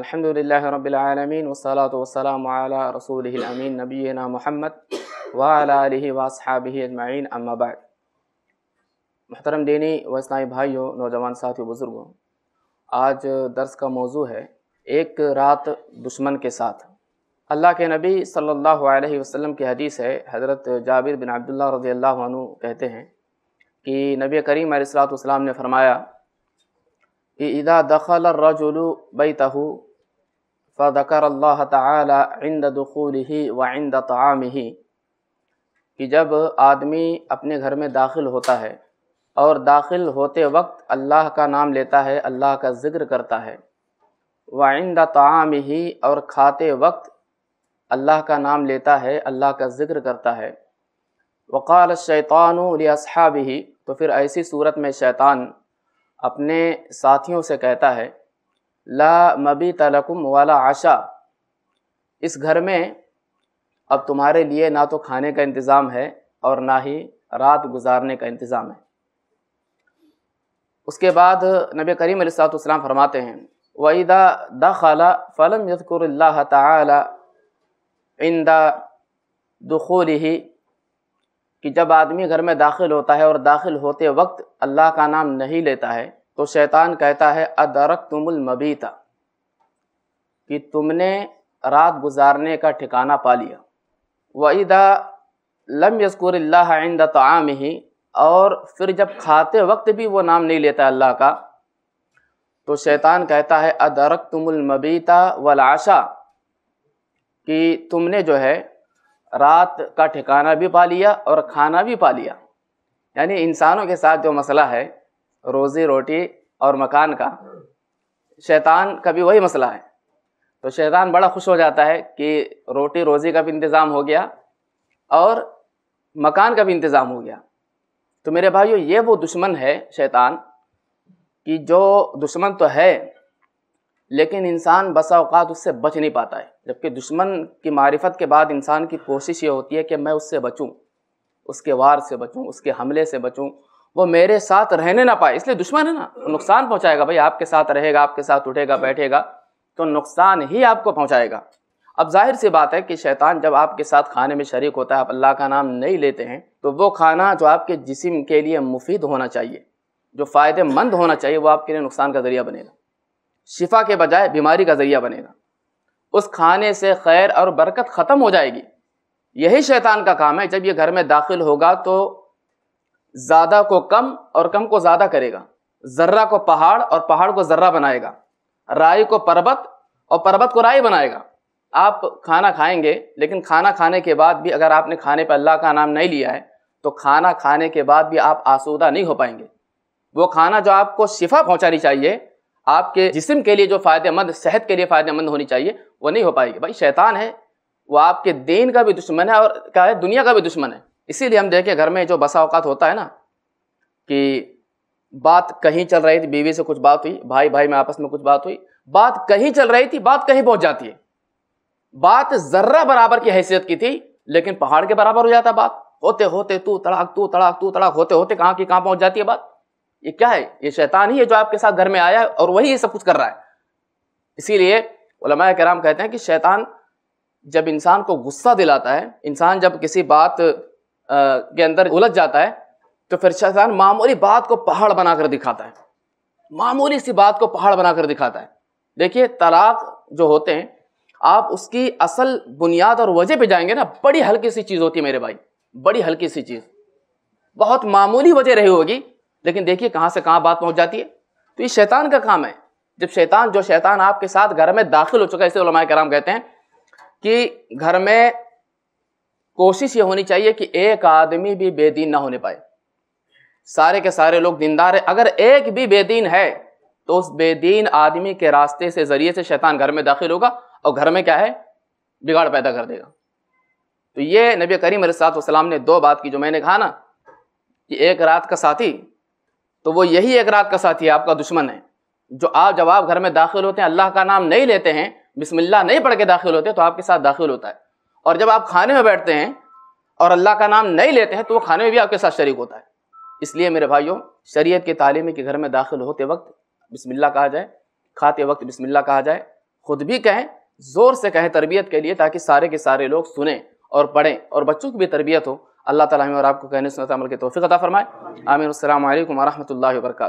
अल्हम्दुलिल्लाह रब्बिल आलमीन वस्सलातु वस्सलामु अला रसूलिहिल अमीन नबीना मोहम्मद व अला आलिहि व अस्हाबिहि अजमाइन अम्मा बाद मोहतरम दीनी व इस्लामी भाइयों नौजवान साथियों बुज़ुर्गों आज दर्स का मौजू है एक रात दुश्मन के साथ अल्लाह के नबी सल्लल्लाहु अलैहि वसल्लम की हदीस है हज़रत जाबिर बिन अब्दुल्ला रज़ी अल्लाह कहते हैं कि नबी करीम सलाम ने फरमाया कि इदा दखल रजुल बैतहू فذكر अल्लाह تعالى عند ही وعند तमाम ही कि जब आदमी अपने घर में दाखिल होता है और दाखिल होते वक्त अल्लाह का नाम लेता है अल्लाह का ज़िक्र करता है वाइंद तमाम ही और खाते वक्त अल्लाह का नाम लेता है अल्लाह का ज़िक्र करता है वक़ाल शैतानसहाब ही तो फिर ऐसी सूरत में शैतान अपने साथियों से कहता है ला मबी तलकुम वाला आशा इस घर में अब तुम्हारे लिए ना तो खाने का इंतज़ाम है और ना ही रात गुजारने का इंतज़ाम है उसके बाद नबी करीम सलाम फरमाते हैं वईदा द खला फ़लम यदकुर तंदा दखूल ही कि जब आदमी घर में दाखिल होता है और दाखिल होते वक्त अल्लाह का नाम नहीं लेता है तो शैतान कहता है अदरक तुमुल मबीता कि तुमने रात गुजारने का ठिकाना पा लिया वईदा लम यसकुर आइंदा तमाम ही और फिर जब खाते वक्त भी वो नाम नहीं लेता अल्लाह का तो शैतान कहता है अदरक तुमुल मबीता वलाशा कि तुमने जो है रात का ठिकाना भी पा लिया और खाना भी पा लिया यानी इंसानों के साथ जो मसला है रोज़ी रोटी और मकान का शैतान का भी वही मसला है तो शैतान बड़ा खुश हो जाता है कि रोटी रोज़ी का भी इंतज़ाम हो गया और मकान का भी इंतज़ाम हो गया तो मेरे भाइयों ये वो दुश्मन है शैतान कि जो दुश्मन तो है लेकिन इंसान बसा अवकात उससे बच नहीं पाता है जबकि दुश्मन की मारिफत के बाद इंसान की कोशिश ये होती है कि मैं उससे बचूँ उसके वार से बचूँ उसके हमले से बचूँ वो मेरे साथ रहने ना पाए इसलिए दुश्मन है ना नुकसान पहुंचाएगा भाई आपके साथ रहेगा आपके साथ उठेगा हम्म। बैठेगा तो नुकसान ही आपको पहुंचाएगा अब जाहिर सी बात है कि शैतान जब आपके साथ खाने में शरीक होता है आप अल्लाह का नाम नहीं लेते हैं तो वो खाना जो आपके जिसम के लिए मुफीद होना चाहिए जो फ़ायदेमंद होना चाहिए वो आपके लिए नुकसान का ज़रिया बनेगा शिफा के बजाय बीमारी का ज़रिया बनेगा उस खाने से खैर और बरकत ख़त्म हो जाएगी यही शैतान का काम है जब ये घर में दाखिल होगा तो ज़्यादा को कम और कम को ज़्यादा करेगा जर्रा को पहाड़ और पहाड़ को जर्रा बनाएगा राई को पर्वत और पर्वत को राय बनाएगा आप खाना खाएंगे लेकिन खाना खाने के बाद भी अगर आपने खाने पर अल्लाह का नाम नहीं लिया है तो खाना खाने के बाद भी आप आसूदा नहीं हो पाएंगे वो खाना जो आपको शिफा पहुंचानी चाहिए आपके जिस्म के लिए जो फ़ायदेमंद सेहत के लिए फ़ायदेमंद होनी चाहिए वो नहीं हो पाएगी भाई शैतान है वो आपके दीन का भी दुश्मन है और क्या है दुनिया का भी दुश्मन है इसीलिए हम देखें घर में जो बसा अवकात होता है ना कि बात कहीं चल रही थी बीवी से कुछ बात हुई भाई भाई में आपस में कुछ बात हुई बात कहीं चल रही थी बात कहीं पहुंच जाती है बात जर्रा बराबर की हैसियत की थी लेकिन पहाड़ के बराबर हो जाता बात होते होते तू तड़ाक तू तड़ाक तू तड़ाक होते होते कहाँ की कहाँ पहुंच जाती है बात ये क्या है ये शैतान ही है जो आपके साथ घर में आया है और वही ये सब कुछ कर रहा है इसीलिए उलमा कराम कहते हैं कि शैतान जब इंसान को गुस्सा दिलाता है इंसान जब किसी बात के अंदर उलझ जाता है तो फिर शैतान मामूली बात को पहाड़ बनाकर दिखाता है मामूली सी बात को पहाड़ बनाकर दिखाता है देखिए तलाक जो होते हैं आप उसकी असल बुनियाद और वजह पे जाएंगे ना बड़ी हल्की सी चीज़ होती है मेरे भाई बड़ी हल्की सी चीज़ बहुत मामूली वजह रही होगी लेकिन देखिए कहाँ से कहाँ बात पहुँच जाती है तो ये शैतान का काम है जब शैतान जो शैतान आपके साथ घर में दाखिल हो चुका है इसे कराम कहते हैं कि घर में कोशिश ये होनी चाहिए कि एक आदमी भी बेदीन ना होने पाए सारे के सारे लोग दिनदार हैं अगर एक भी बेदीन है तो उस बेदीन आदमी के रास्ते से जरिए से शैतान घर में दाखिल होगा और घर में क्या है बिगाड़ पैदा कर देगा तो ये नबी करीम सलाम ने दो बात की जो मैंने कहा ना कि एक रात का साथी तो वो यही एक रात का साथी है आपका दुश्मन है जो आप जब आप घर में दाखिल होते हैं अल्लाह का नाम नहीं लेते हैं बिस्मिल्लाह नहीं पढ़ के दाखिल होते तो आपके साथ दाखिल होता है और जब आप खाने में बैठते हैं और अल्लाह का नाम नहीं लेते हैं तो वो खाने में भी आपके साथ शरीक होता है इसलिए मेरे भाइयों शरीयत की तालीम के घर में दाखिल होते वक्त बिस्मिल्लाह कहा जाए खाते वक्त बिस्मिल्लाह कहा जाए खुद भी कहें ज़ोर से कहें तरबियत के लिए ताकि सारे के सारे लोग सुने और पढ़ें और बच्चों की भी तरबियत हो अल्लाह ताला हमें और आपको कहने सुनता अमल के तोफ़ी अता फ़रमाए आमिर अल्लाम वरहमल वर्का